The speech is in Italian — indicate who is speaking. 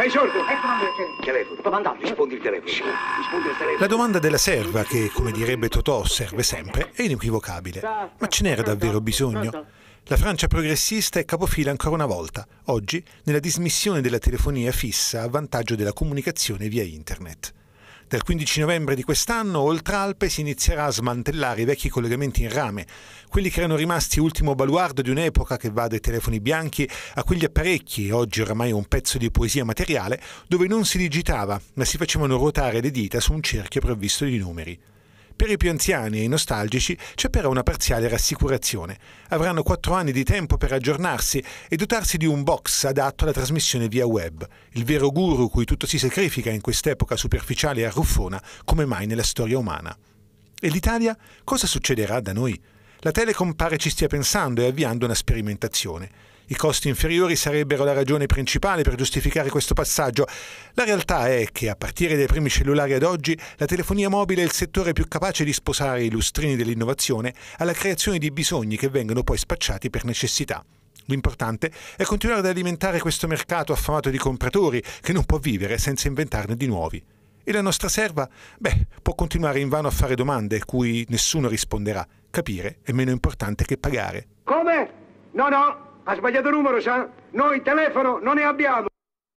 Speaker 1: Sei sordo? Eh, telefono. Comandante. Rispondi il telefono. Rispondi il telefono. La domanda della serva, che come direbbe Totò serve sempre, è inequivocabile. Ma ce n'era davvero bisogno? La Francia progressista è capofila ancora una volta, oggi nella dismissione della telefonia fissa a vantaggio della comunicazione via internet. Dal 15 novembre di quest'anno, oltre Alpe si inizierà a smantellare i vecchi collegamenti in rame, quelli che erano rimasti ultimo baluardo di un'epoca che va dai telefoni bianchi a quegli apparecchi, oggi oramai un pezzo di poesia materiale, dove non si digitava, ma si facevano ruotare le dita su un cerchio provvisto di numeri. Per i più anziani e i nostalgici c'è però una parziale rassicurazione. Avranno quattro anni di tempo per aggiornarsi e dotarsi di un box adatto alla trasmissione via web, il vero guru cui tutto si sacrifica in quest'epoca superficiale e arruffona come mai nella storia umana. E l'Italia? Cosa succederà da noi? La Telecom pare ci stia pensando e avviando una sperimentazione. I costi inferiori sarebbero la ragione principale per giustificare questo passaggio. La realtà è che a partire dai primi cellulari ad oggi la telefonia mobile è il settore più capace di sposare i lustrini dell'innovazione alla creazione di bisogni che vengono poi spacciati per necessità. L'importante è continuare ad alimentare questo mercato affamato di compratori che non può vivere senza inventarne di nuovi. E la nostra serva? Beh, può continuare invano a fare domande cui nessuno risponderà. Capire è meno importante che pagare. Come? No, no, ha sbagliato numero, sa? Noi telefono non ne abbiamo.